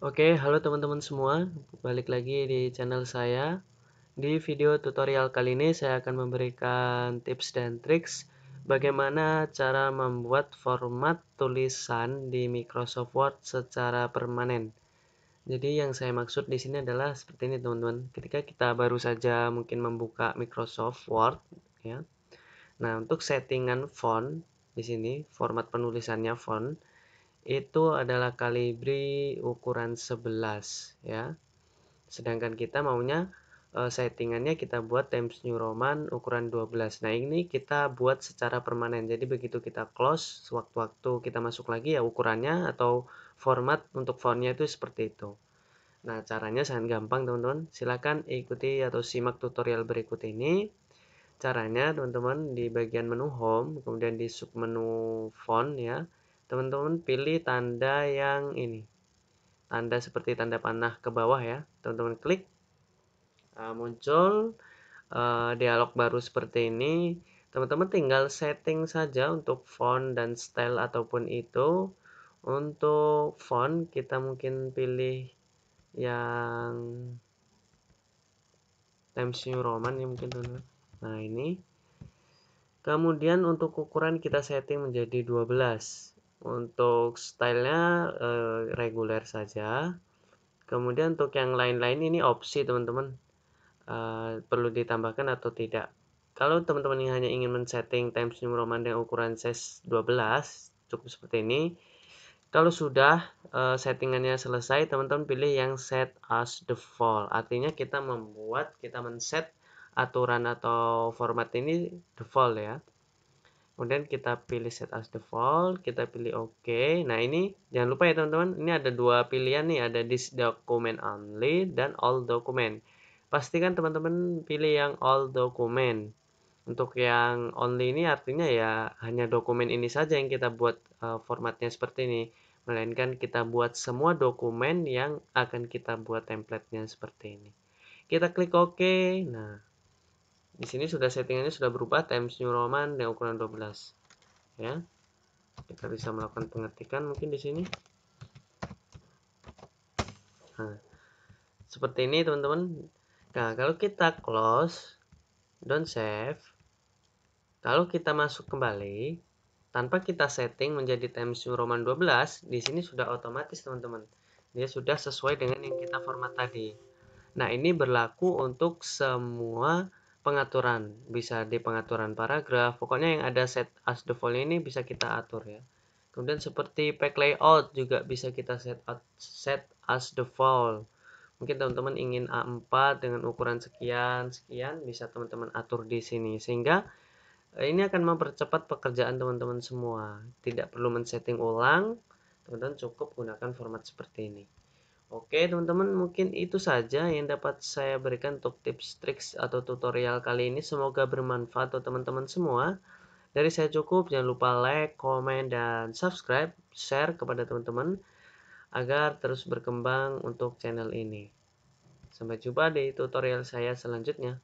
Oke, halo teman-teman semua, balik lagi di channel saya. Di video tutorial kali ini saya akan memberikan tips dan triks bagaimana cara membuat format tulisan di Microsoft Word secara permanen. Jadi yang saya maksud di sini adalah seperti ini teman-teman. Ketika kita baru saja mungkin membuka Microsoft Word ya. Nah, untuk settingan font di sini format penulisannya font itu adalah kalibri ukuran 11 ya. Sedangkan kita maunya e, settingannya kita buat Times New Roman ukuran 12. Nah, ini kita buat secara permanen. Jadi begitu kita close sewaktu-waktu kita masuk lagi ya ukurannya atau format untuk fontnya itu seperti itu. Nah, caranya sangat gampang, teman-teman. Silahkan ikuti atau simak tutorial berikut ini. Caranya, teman-teman, di bagian menu Home, kemudian di submenu Font, ya teman-teman pilih tanda yang ini tanda seperti tanda panah ke bawah ya teman-teman klik uh, muncul uh, dialog baru seperti ini teman-teman tinggal setting saja untuk font dan style ataupun itu untuk font kita mungkin pilih yang Times New Roman ya mungkin teman-teman nah ini Kemudian untuk ukuran kita setting menjadi 12. Untuk stylenya uh, reguler saja. Kemudian untuk yang lain-lain ini opsi teman-teman. uh, perlu ditambahkan atau tidak. Kalau teman-teman yang hanya ingin men-setting Times New Roman dengan ukuran size 12, cukup seperti ini. Kalau sudah uh, settingannya selesai, teman-teman pilih yang set as default. Artinya kita membuat, kita men-set aturan atau format ini default ya. Kemudian kita pilih set as default, kita pilih Oke. Nah ini jangan lupa ya teman-teman, ini ada dua pilihan nih, ada this document only dan all document. Pastikan teman-teman pilih yang all document. Untuk yang only ini artinya ya hanya dokumen ini saja yang kita buat eh, formatnya seperti ini. Melainkan kita buat semua dokumen yang akan kita buat templatenya seperti ini. Kita klik OK. Nah, di sini sudah settingannya sudah berubah Times New Roman dengan ukuran 12. Ya. Kita bisa melakukan pengetikan mungkin di sini. Nah, seperti ini teman-teman. Nah, kalau kita close don't save, kalau kita masuk kembali tanpa kita setting menjadi Times New Roman 12, di sini sudah otomatis teman-teman. Dia sudah sesuai dengan yang kita format tadi. Nah, ini berlaku untuk semua pengaturan bisa di pengaturan paragraf pokoknya yang ada set as default ini bisa kita atur ya kemudian seperti pack layout juga bisa kita set out, set as default mungkin teman-teman ingin A4 dengan ukuran sekian sekian bisa teman-teman atur di sini sehingga eh, ini akan mempercepat pekerjaan teman-teman semua tidak perlu men-setting ulang teman-teman cukup gunakan format seperti ini Oke teman-teman mungkin itu saja yang dapat saya berikan untuk tips, triks, atau tutorial kali ini. Semoga bermanfaat untuk teman-teman semua. Dari saya cukup, jangan lupa like, komen, dan subscribe, share kepada teman-teman agar terus berkembang untuk channel ini. Sampai jumpa di tutorial saya selanjutnya.